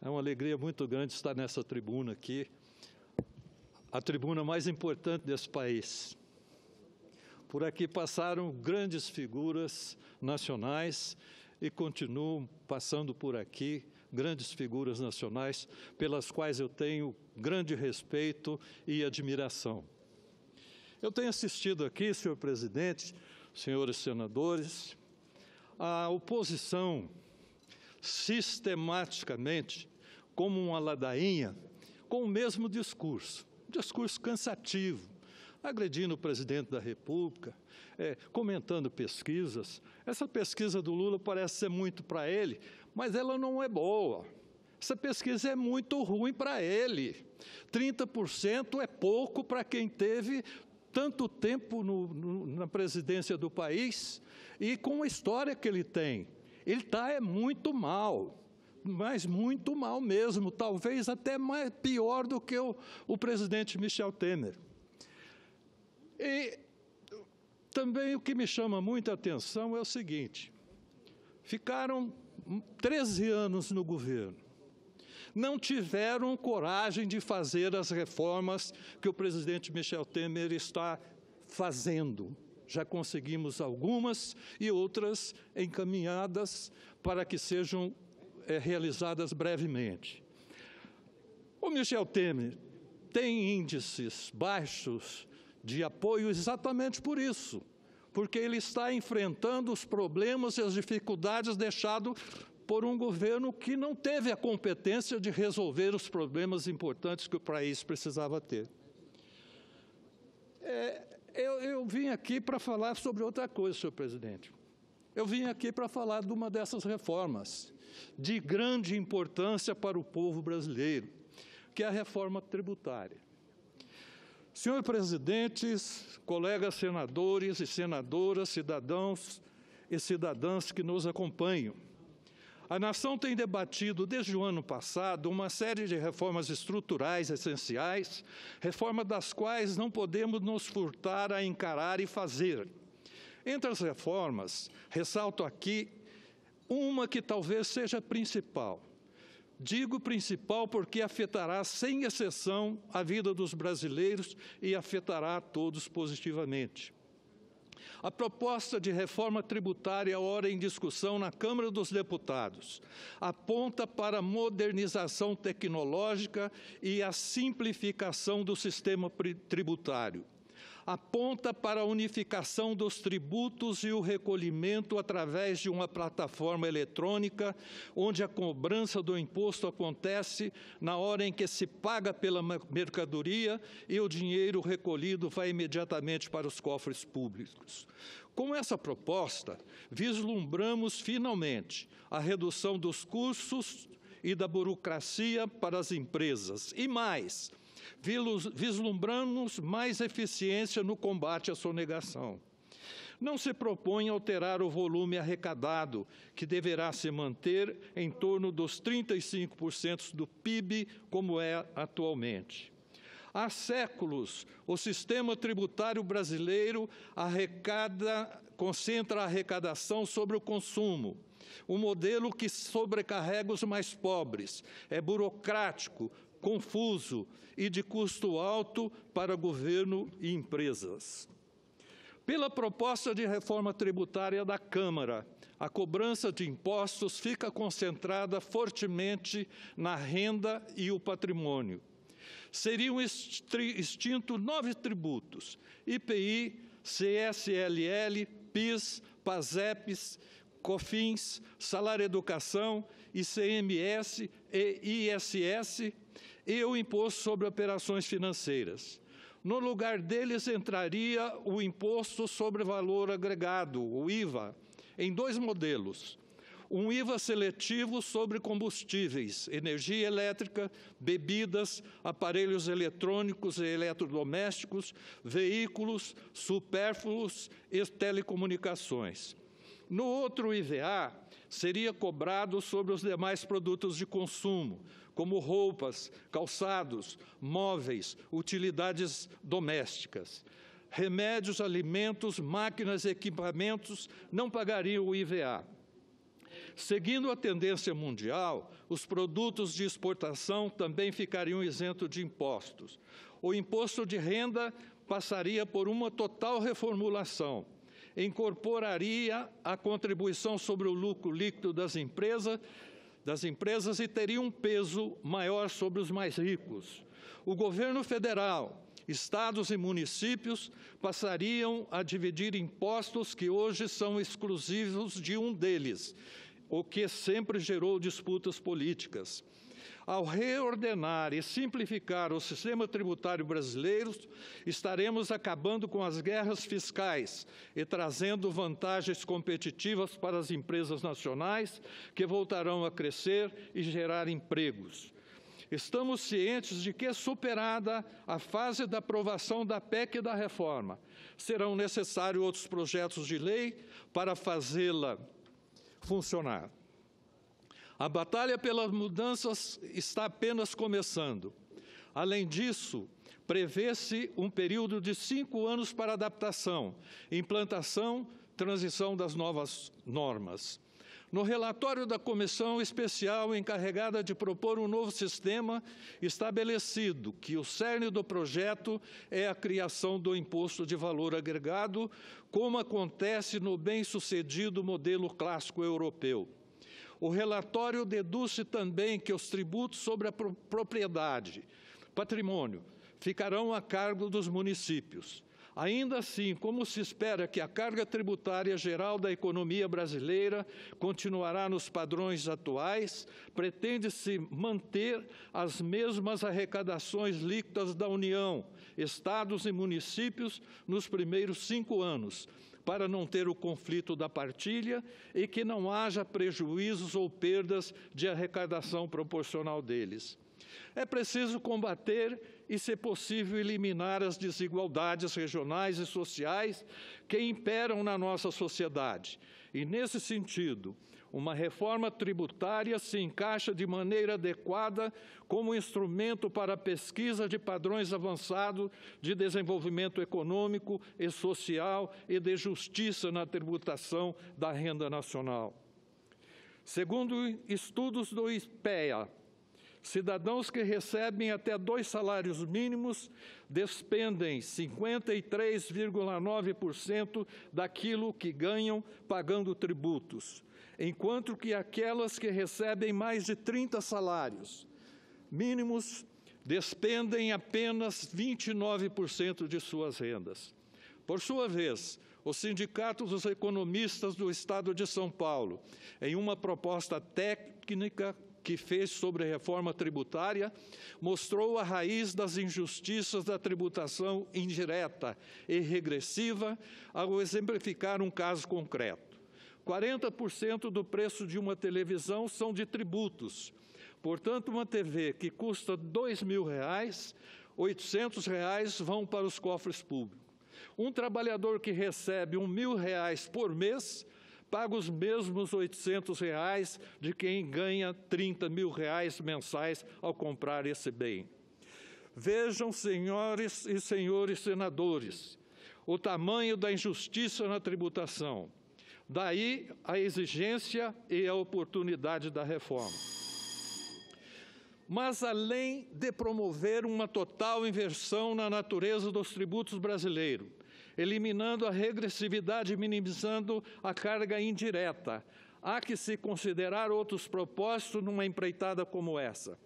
É uma alegria muito grande estar nessa tribuna aqui, a tribuna mais importante desse país. Por aqui passaram grandes figuras nacionais e continuam passando por aqui grandes figuras nacionais pelas quais eu tenho grande respeito e admiração. Eu tenho assistido aqui, senhor presidente, senhores senadores, a oposição sistematicamente como uma ladainha, com o mesmo discurso, um discurso cansativo, agredindo o presidente da República, é, comentando pesquisas. Essa pesquisa do Lula parece ser muito para ele, mas ela não é boa. Essa pesquisa é muito ruim para ele. 30% é pouco para quem teve tanto tempo no, no, na presidência do país e com a história que ele tem. Ele está é muito mal, mas muito mal mesmo, talvez até mais, pior do que o, o presidente Michel Temer. E também o que me chama muita atenção é o seguinte: ficaram 13 anos no governo não tiveram coragem de fazer as reformas que o presidente Michel Temer está fazendo já conseguimos algumas e outras encaminhadas para que sejam é, realizadas brevemente. O Michel Temer tem índices baixos de apoio exatamente por isso, porque ele está enfrentando os problemas e as dificuldades deixados por um governo que não teve a competência de resolver os problemas importantes que o país precisava ter. É, eu, eu vim aqui para falar sobre outra coisa, senhor presidente. Eu vim aqui para falar de uma dessas reformas, de grande importância para o povo brasileiro, que é a reforma tributária. Senhor presidentes, colegas senadores e senadoras, cidadãos e cidadãs que nos acompanham, a nação tem debatido desde o ano passado uma série de reformas estruturais essenciais, reforma das quais não podemos nos furtar a encarar e fazer. Entre as reformas, ressalto aqui uma que talvez seja principal. Digo principal porque afetará, sem exceção, a vida dos brasileiros e afetará a todos positivamente a proposta de reforma tributária, ora em discussão na Câmara dos Deputados, aponta para a modernização tecnológica e a simplificação do sistema tributário aponta para a unificação dos tributos e o recolhimento através de uma plataforma eletrônica, onde a cobrança do imposto acontece na hora em que se paga pela mercadoria e o dinheiro recolhido vai imediatamente para os cofres públicos. Com essa proposta, vislumbramos finalmente a redução dos custos e da burocracia para as empresas. E mais, vislumbramos mais eficiência no combate à sonegação. Não se propõe alterar o volume arrecadado, que deverá se manter em torno dos 35% do PIB, como é atualmente. Há séculos, o sistema tributário brasileiro arrecada, concentra a arrecadação sobre o consumo. Um modelo que sobrecarrega os mais pobres, é burocrático, confuso e de custo alto para governo e empresas. Pela proposta de reforma tributária da Câmara, a cobrança de impostos fica concentrada fortemente na renda e o patrimônio. Seriam extintos nove tributos: IPI, CSLL, PIS, PASEPs, COFINS, Salário Educação, ICMS e ISS, e o imposto sobre operações financeiras. No lugar deles entraria o imposto sobre valor agregado, o IVA, em dois modelos. Um IVA seletivo sobre combustíveis, energia elétrica, bebidas, aparelhos eletrônicos e eletrodomésticos, veículos, supérfluos e telecomunicações. No outro IVA, seria cobrado sobre os demais produtos de consumo, como roupas, calçados, móveis, utilidades domésticas. Remédios, alimentos, máquinas e equipamentos não pagariam o IVA. Seguindo a tendência mundial, os produtos de exportação também ficariam isentos de impostos. O imposto de renda passaria por uma total reformulação. Incorporaria a contribuição sobre o lucro líquido das empresas das empresas e teria um peso maior sobre os mais ricos. O governo federal, estados e municípios passariam a dividir impostos que hoje são exclusivos de um deles, o que sempre gerou disputas políticas. Ao reordenar e simplificar o sistema tributário brasileiro, estaremos acabando com as guerras fiscais e trazendo vantagens competitivas para as empresas nacionais, que voltarão a crescer e gerar empregos. Estamos cientes de que, superada a fase da aprovação da PEC e da reforma, serão necessários outros projetos de lei para fazê-la funcionar. A batalha pelas mudanças está apenas começando. Além disso, prevê-se um período de cinco anos para adaptação, implantação, transição das novas normas. No relatório da comissão especial encarregada de propor um novo sistema, estabelecido que o cerne do projeto é a criação do imposto de valor agregado, como acontece no bem-sucedido modelo clássico europeu. O relatório deduz também que os tributos sobre a propriedade, patrimônio, ficarão a cargo dos municípios. Ainda assim, como se espera que a carga tributária geral da economia brasileira continuará nos padrões atuais, pretende-se manter as mesmas arrecadações líquidas da União, estados e municípios nos primeiros cinco anos, para não ter o conflito da partilha e que não haja prejuízos ou perdas de arrecadação proporcional deles. É preciso combater e, se possível, eliminar as desigualdades regionais e sociais que imperam na nossa sociedade. E, nesse sentido, uma reforma tributária se encaixa de maneira adequada como instrumento para a pesquisa de padrões avançados de desenvolvimento econômico e social e de justiça na tributação da renda nacional. Segundo estudos do IPEA, Cidadãos que recebem até dois salários mínimos despendem 53,9% daquilo que ganham pagando tributos enquanto que aquelas que recebem mais de 30 salários mínimos despendem apenas 29% de suas rendas. Por sua vez, o Sindicato dos Economistas do Estado de São Paulo, em uma proposta técnica que fez sobre reforma tributária, mostrou a raiz das injustiças da tributação indireta e regressiva ao exemplificar um caso concreto. 40% do preço de uma televisão são de tributos. Portanto, uma TV que custa R$ 2.000, R$ 800 reais vão para os cofres públicos. Um trabalhador que recebe um mil reais por mês paga os mesmos R$ reais de quem ganha 30 mil reais mensais ao comprar esse bem. Vejam, senhores e senhores senadores, o tamanho da injustiça na tributação. Daí a exigência e a oportunidade da reforma. Mas, além de promover uma total inversão na natureza dos tributos brasileiros, eliminando a regressividade e minimizando a carga indireta, há que se considerar outros propósitos numa empreitada como essa.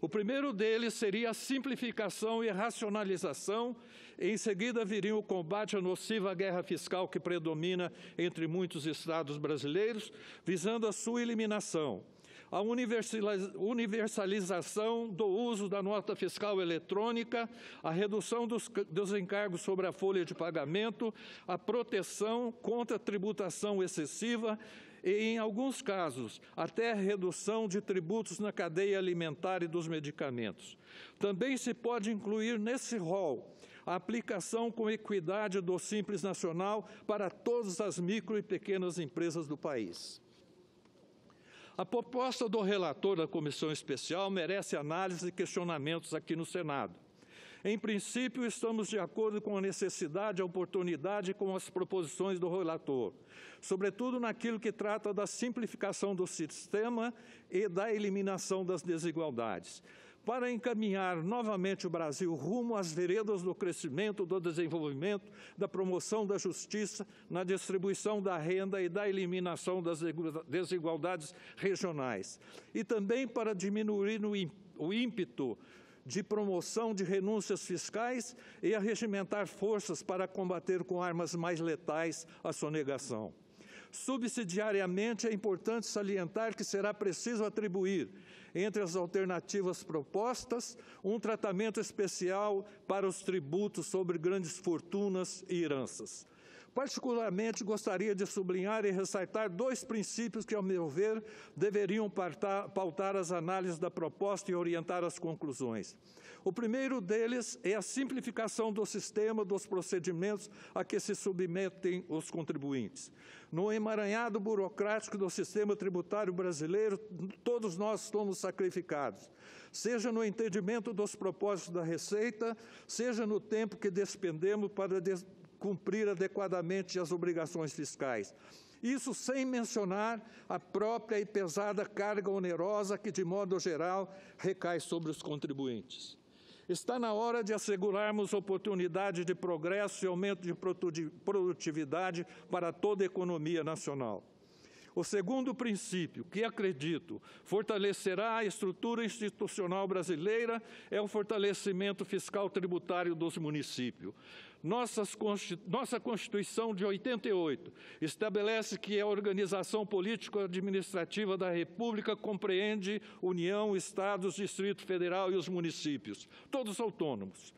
O primeiro deles seria a simplificação e racionalização, em seguida viria o combate à nociva guerra fiscal que predomina entre muitos estados brasileiros, visando a sua eliminação a universalização do uso da nota fiscal eletrônica, a redução dos, dos, encargos sobre a folha de pagamento, a proteção contra tributação excessiva e, em alguns casos, até redução de tributos na cadeia alimentar e dos medicamentos. Também se pode incluir nesse rol a aplicação com equidade do Simples Nacional para todas as micro e pequenas empresas do país. A proposta do relator da comissão especial merece análise e questionamentos aqui no Senado. Em princípio, estamos de acordo com a necessidade, a oportunidade e com as proposições do relator, sobretudo naquilo que trata da simplificação do sistema e da eliminação das desigualdades para encaminhar novamente o Brasil rumo às veredas do crescimento, do desenvolvimento, da promoção da justiça, na distribuição da renda e da eliminação das desigualdades regionais. E também para diminuir o ímpeto de promoção de renúncias fiscais e a regimentar forças para combater com armas mais letais a sonegação. Subsidiariamente, é importante salientar que será preciso atribuir, entre as alternativas propostas, um tratamento especial para os tributos sobre grandes fortunas e heranças. Particularmente, gostaria de sublinhar e ressaltar dois princípios que, ao meu ver, deveriam pautar as análises da proposta e orientar as conclusões. O primeiro deles é a simplificação do sistema dos procedimentos a que se submetem os contribuintes. No emaranhado burocrático do sistema tributário brasileiro, todos nós somos sacrificados, seja no entendimento dos propósitos da Receita, seja no tempo que despendemos para cumprir adequadamente as obrigações fiscais. Isso sem mencionar a própria e pesada carga onerosa que, de modo geral, recai sobre os contribuintes. Está na hora de assegurarmos oportunidade de progresso e aumento de produtividade para toda a economia nacional. O segundo princípio, que acredito fortalecerá a estrutura institucional brasileira, é o fortalecimento fiscal tributário dos municípios. Nossas, nossa Constituição de 88 estabelece que a organização político-administrativa da República compreende União, Estados, Distrito Federal e os municípios, todos autônomos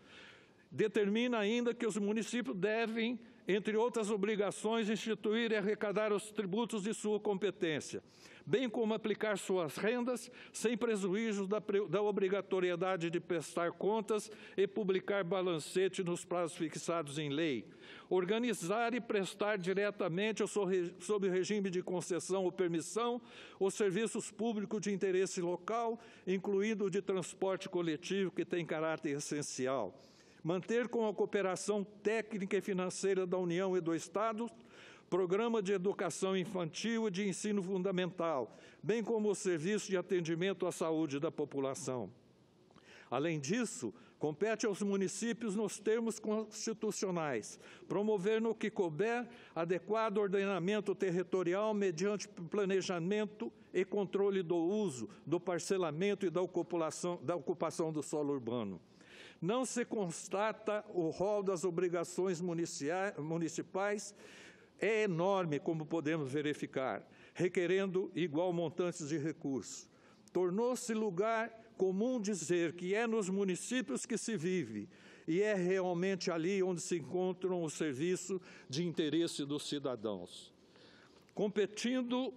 determina ainda que os municípios devem, entre outras obrigações, instituir e arrecadar os tributos de sua competência, bem como aplicar suas rendas, sem prejuízo da, da obrigatoriedade de prestar contas e publicar balancete nos prazos fixados em lei, organizar e prestar diretamente ou sob regime de concessão ou permissão os serviços públicos de interesse local, incluindo o de transporte coletivo, que tem caráter essencial manter com a cooperação técnica e financeira da União e do Estado programa de educação infantil e de ensino fundamental, bem como o serviço de atendimento à saúde da população. Além disso, compete aos municípios, nos termos constitucionais, promover no que couber adequado ordenamento territorial mediante planejamento e controle do uso, do parcelamento e da ocupação, da ocupação do solo urbano não se constata o rol das obrigações municipais, é enorme, como podemos verificar, requerendo igual montante de recursos. Tornou-se lugar comum dizer que é nos municípios que se vive e é realmente ali onde se encontram o serviço de interesse dos cidadãos. Competindo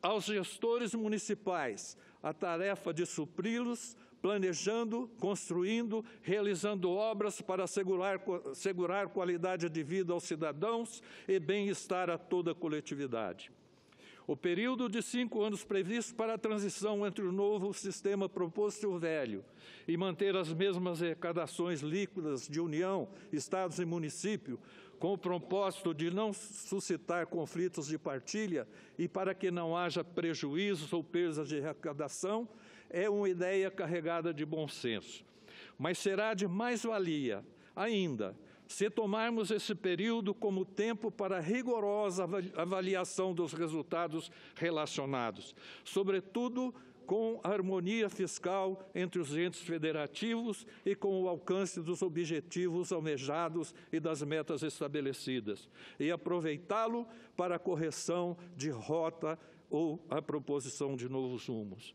aos gestores municipais a tarefa de supri-los planejando, construindo, realizando obras para assegurar, assegurar qualidade de vida aos cidadãos e bem-estar a toda a coletividade. O período de cinco anos previsto para a transição entre o novo sistema proposto e o velho e manter as mesmas arrecadações líquidas de União, Estados e município, com o propósito de não suscitar conflitos de partilha e para que não haja prejuízos ou perdas de arrecadação, é uma ideia carregada de bom senso, mas será de mais-valia ainda se tomarmos esse período como tempo para rigorosa avaliação dos resultados relacionados, sobretudo com a harmonia fiscal entre os entes federativos e com o alcance dos objetivos almejados e das metas estabelecidas, e aproveitá-lo para a correção de rota ou a proposição de novos rumos.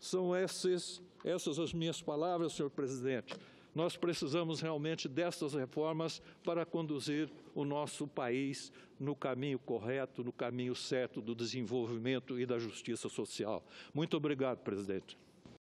São esses, essas as minhas palavras, senhor presidente. Nós precisamos realmente destas reformas para conduzir o nosso país no caminho correto, no caminho certo do desenvolvimento e da justiça social. Muito obrigado, presidente.